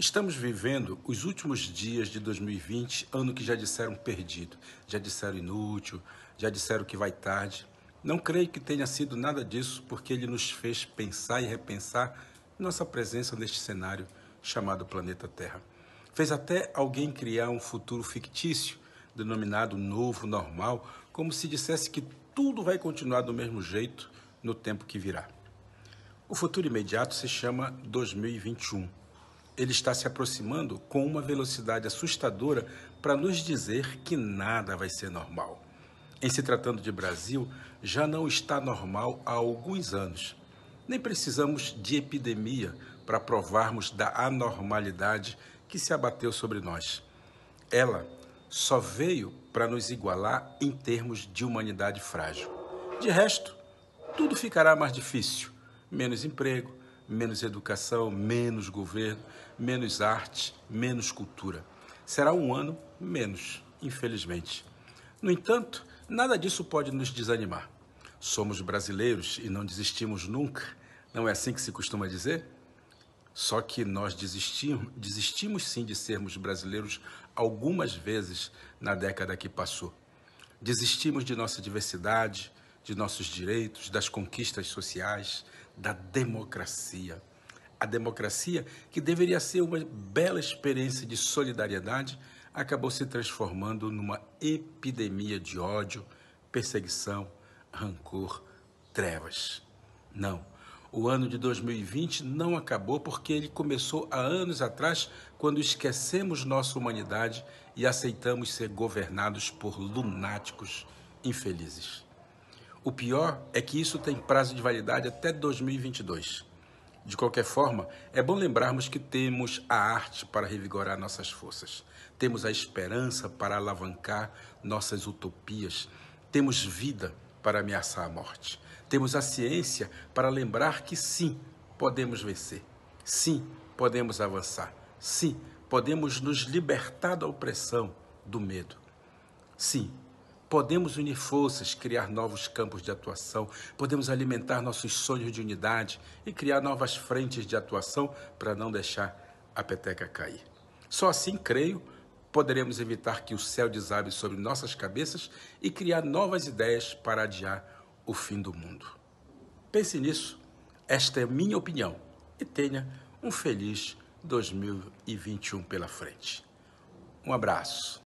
Estamos vivendo os últimos dias de 2020, ano que já disseram perdido, já disseram inútil, já disseram que vai tarde. Não creio que tenha sido nada disso, porque ele nos fez pensar e repensar nossa presença neste cenário chamado planeta Terra. Fez até alguém criar um futuro fictício, denominado novo normal, como se dissesse que tudo vai continuar do mesmo jeito no tempo que virá. O futuro imediato se chama 2021 ele está se aproximando com uma velocidade assustadora para nos dizer que nada vai ser normal. Em se tratando de Brasil, já não está normal há alguns anos. Nem precisamos de epidemia para provarmos da anormalidade que se abateu sobre nós. Ela só veio para nos igualar em termos de humanidade frágil. De resto, tudo ficará mais difícil: menos emprego, menos educação, menos governo, menos arte, menos cultura. Será um ano menos, infelizmente. No entanto, nada disso pode nos desanimar. Somos brasileiros e não desistimos nunca, não é assim que se costuma dizer? Só que nós desistimos, desistimos sim de sermos brasileiros algumas vezes na década que passou. Desistimos de nossa diversidade, de nossos direitos, das conquistas sociais, da democracia. A democracia, que deveria ser uma bela experiência de solidariedade, acabou se transformando numa epidemia de ódio, perseguição, rancor, trevas. Não. O ano de 2020 não acabou porque ele começou há anos atrás, quando esquecemos nossa humanidade e aceitamos ser governados por lunáticos infelizes. O pior é que isso tem prazo de validade até 2022. De qualquer forma, é bom lembrarmos que temos a arte para revigorar nossas forças, temos a esperança para alavancar nossas utopias, temos vida para ameaçar a morte, temos a ciência para lembrar que sim, podemos vencer, sim, podemos avançar, sim, podemos nos libertar da opressão, do medo. Sim, Podemos unir forças, criar novos campos de atuação, podemos alimentar nossos sonhos de unidade e criar novas frentes de atuação para não deixar a peteca cair. Só assim, creio, poderemos evitar que o céu desabe sobre nossas cabeças e criar novas ideias para adiar o fim do mundo. Pense nisso. Esta é minha opinião e tenha um feliz 2021 pela frente. Um abraço.